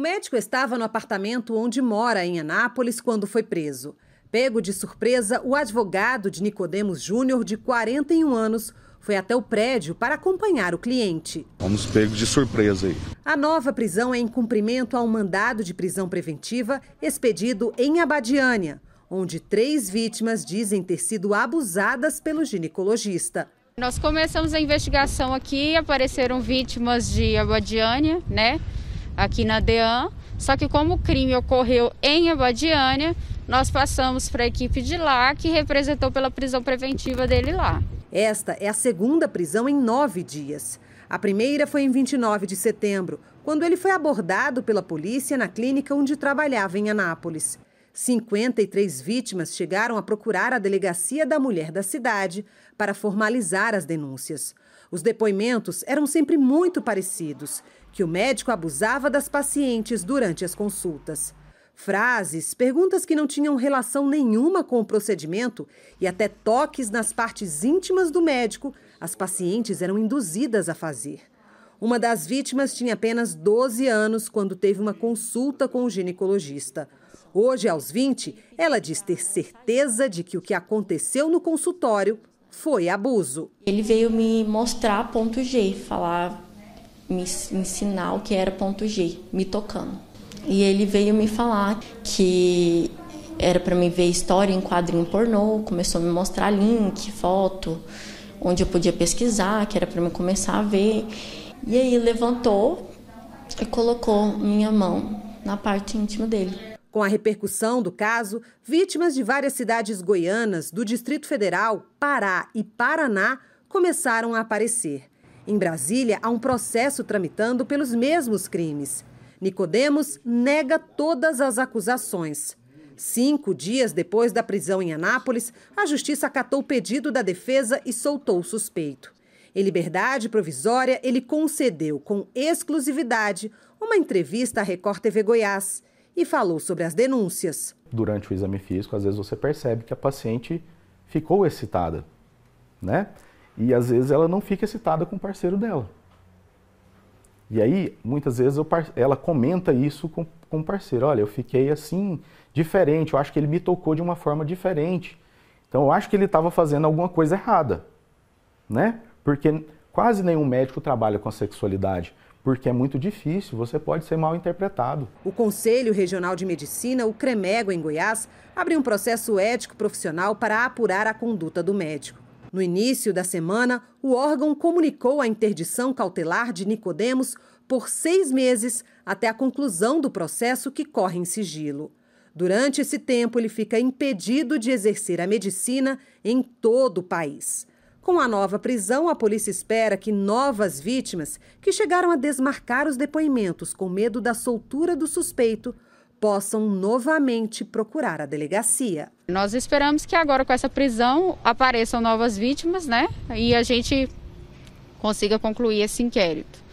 O médico estava no apartamento onde mora em Anápolis quando foi preso. Pego de surpresa, o advogado de Nicodemos Júnior, de 41 anos, foi até o prédio para acompanhar o cliente. Vamos pegos de surpresa aí. A nova prisão é em cumprimento a um mandado de prisão preventiva expedido em Abadiânia, onde três vítimas dizem ter sido abusadas pelo ginecologista. Nós começamos a investigação aqui, apareceram vítimas de Abadiânia, né? aqui na DEAN. Só que como o crime ocorreu em Abadiânia, nós passamos para a equipe de lá, que representou pela prisão preventiva dele lá. Esta é a segunda prisão em nove dias. A primeira foi em 29 de setembro, quando ele foi abordado pela polícia na clínica onde trabalhava em Anápolis. 53 vítimas chegaram a procurar a delegacia da mulher da cidade para formalizar as denúncias. Os depoimentos eram sempre muito parecidos: que o médico abusava das pacientes durante as consultas. Frases, perguntas que não tinham relação nenhuma com o procedimento e até toques nas partes íntimas do médico, as pacientes eram induzidas a fazer. Uma das vítimas tinha apenas 12 anos quando teve uma consulta com o ginecologista. Hoje, aos 20, ela diz ter certeza de que o que aconteceu no consultório foi abuso. Ele veio me mostrar ponto G, falar, me ensinar o que era ponto G, me tocando. E ele veio me falar que era para me ver história em quadrinho pornô, começou a me mostrar link, foto, onde eu podia pesquisar, que era para me começar a ver. E aí levantou e colocou minha mão na parte íntima dele. Com a repercussão do caso, vítimas de várias cidades goianas, do Distrito Federal, Pará e Paraná começaram a aparecer. Em Brasília, há um processo tramitando pelos mesmos crimes. Nicodemos nega todas as acusações. Cinco dias depois da prisão em Anápolis, a justiça acatou o pedido da defesa e soltou o suspeito. Em liberdade provisória, ele concedeu com exclusividade uma entrevista à Record TV Goiás e falou sobre as denúncias. Durante o exame físico, às vezes você percebe que a paciente ficou excitada, né? E às vezes ela não fica excitada com o parceiro dela. E aí, muitas vezes, ela comenta isso com, com o parceiro. Olha, eu fiquei assim, diferente, eu acho que ele me tocou de uma forma diferente. Então, eu acho que ele estava fazendo alguma coisa errada, né? Porque Quase nenhum médico trabalha com a sexualidade, porque é muito difícil, você pode ser mal interpretado. O Conselho Regional de Medicina, o CREMEGO, em Goiás, abriu um processo ético profissional para apurar a conduta do médico. No início da semana, o órgão comunicou a interdição cautelar de Nicodemos por seis meses até a conclusão do processo que corre em sigilo. Durante esse tempo, ele fica impedido de exercer a medicina em todo o país. Com a nova prisão, a polícia espera que novas vítimas, que chegaram a desmarcar os depoimentos com medo da soltura do suspeito, possam novamente procurar a delegacia. Nós esperamos que agora com essa prisão apareçam novas vítimas, né? E a gente consiga concluir esse inquérito.